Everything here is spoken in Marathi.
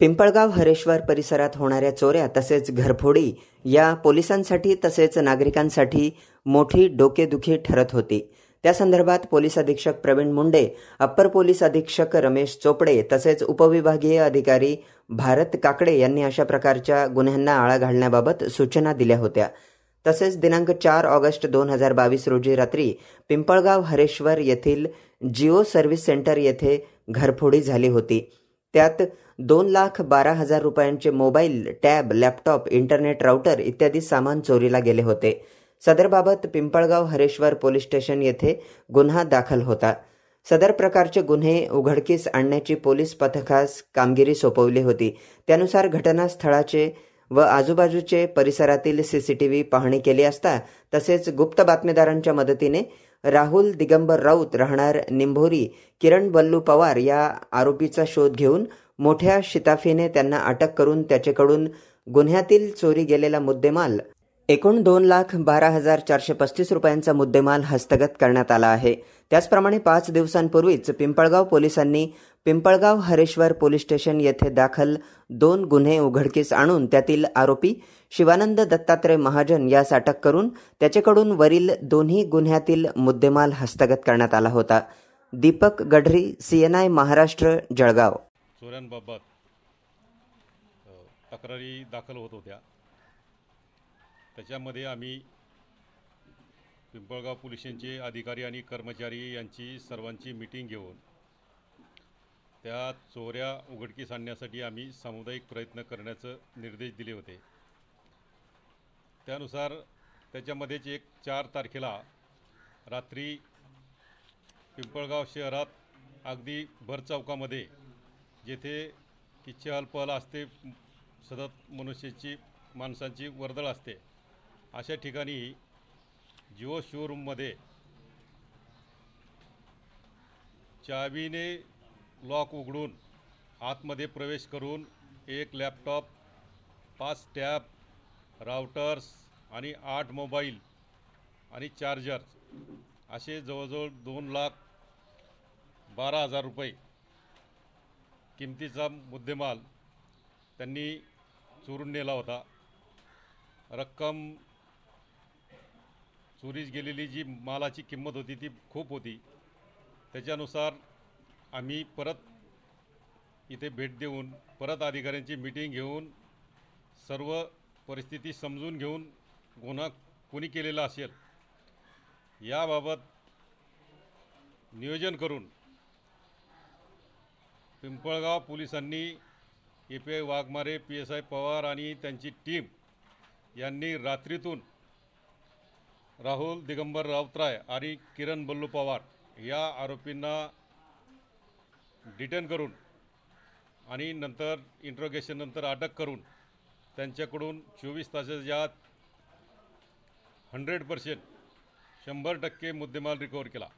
पिंपळगाव हरेश्वर परिसरात होणाऱ्या चोऱ्या तसेच घरफोडी या पोलिसांसाठी तसेच नागरिकांसाठी मोठी डोकेदुखी ठरत होती त्या संदर्भात पोलीस अधीक्षक प्रवीण मुंडे अप्पर पोलीस अधीक्षक रमेश चोपडे तसेच उपविभागीय अधिकारी भारत काकडे यांनी अशा प्रकारच्या गुन्ह्यांना आळा घालण्याबाबत सूचना दिल्या होत्या तसेच दिनांक चार ऑगस्ट दोन हजार बावीस रोजी रात्री पिंपळगाव हरेश्वर येथील जिओ सर्व्हिस सेंटर येथे घरफोडी झाली होती त्यात दोन लाख बारा हजार रुपयांचे mobile tab laptop internet router इत्यादी सामान चोरीला गेले होते सदरबाबत पिंपळगाव हरेश्वर पोलीस स्टेशन येथे गुन्हा दाखल होता सदर प्रकारचे गुन्हे उघडकीस आणण्याची पोलीस पथकास कामगिरी सोपवली होती त्यानुसार घटनास्थळाचे व आजूबाजूचे परिसरातील सीसीटीव्ही पाहणी केली असता तसेच गुप्त बातमीदारांच्या मदतीने राहुल दिगंबर राऊत राहणार निंभोरी किरण बल्लू पवार या आरोपीचा शोध घेऊन मोठ्या शिताफीने त्यांना अटक करून त्याच्याकडून गुन्ह्यातील चोरी गेलेला मुद्देमाल एकूण दोन लाख बारा हजार चारशे पस्तीस रुपयांचा मुद्देमाल हस्तगत करण्यात आला आहे त्याचप्रमाणे पाच दिवसांपूर्वीच पिंपळगाव पोलिसांनी पिंपळगाव हरेश्वर पोलीस स्टेशन येथे दाखल दोन गुन्हे उघडकीस आणून त्यातील आरोपी शिवानंद दत्तात्रय महाजन यास अटक करून त्याच्याकडून वरील दोन्ही गुन्ह्यातील मुद्देमाल हस्तगत करण्यात आला होता दीपक गढरी सीएनआय महाराष्ट्र जळगाव चोऱ्यांबाबत तक्रारी दाखल होत होत्या त्याच्यामध्ये आम्ही पिंपळगाव पोलिसांचे अधिकारी आणि कर्मचारी यांची सर्वांची मीटिंग घेऊन त्या चोऱ्या उघडकीस आणण्यासाठी आम्ही सामुदायिक प्रयत्न करण्याचं निर्देश दिले होते त्यानुसार त्याच्यामध्येच एक चार तारखेला रात्री पिंपळगाव शहरात अगदी भर चौकामध्ये जेथे की चहलपहल असते सतत मनुष्याची माणसांची वर्दळ असते अशा ठिकाणी जिओ शोरूममध्ये चावीने लॉक उघडून आतमध्ये प्रवेश करून एक लॅपटॉप पाच टॅब राउटर्स आणि आठ मोबाईल आणि चार्जर असे जवळजवळ दोन लाख बारा हजार रुपये किमतीचा मुद्देमाल त्यांनी चोरून नेला होता रक्कम चोरीस गेलेली जी मालाची किंमत होती ती खूप होती त्याच्यानुसार आम्ही परत इथे भेट देऊन परत अधिकाऱ्यांची मीटिंग घेऊन सर्व परिस्थिती समजून घेऊन गुन्हा कोणी केलेला असेल याबाबत नियोजन करून पिंपळगाव पोलिसांनी A P I Waghmare P S I Pawar आणि त्यांची टीम यांनी रात्रीतून राहुल दिगंबर रावतराय आणि किरण बल्लू पवार या आरोपींना डिटेन करून आणि नंतर इंट्रोगेशन नंतर अटक करून त्यांच्याकडून चोवीस तासाच्या आत हंड्रेड पर्सेंट शंभर टक्के मुद्देमाल रिकवर केला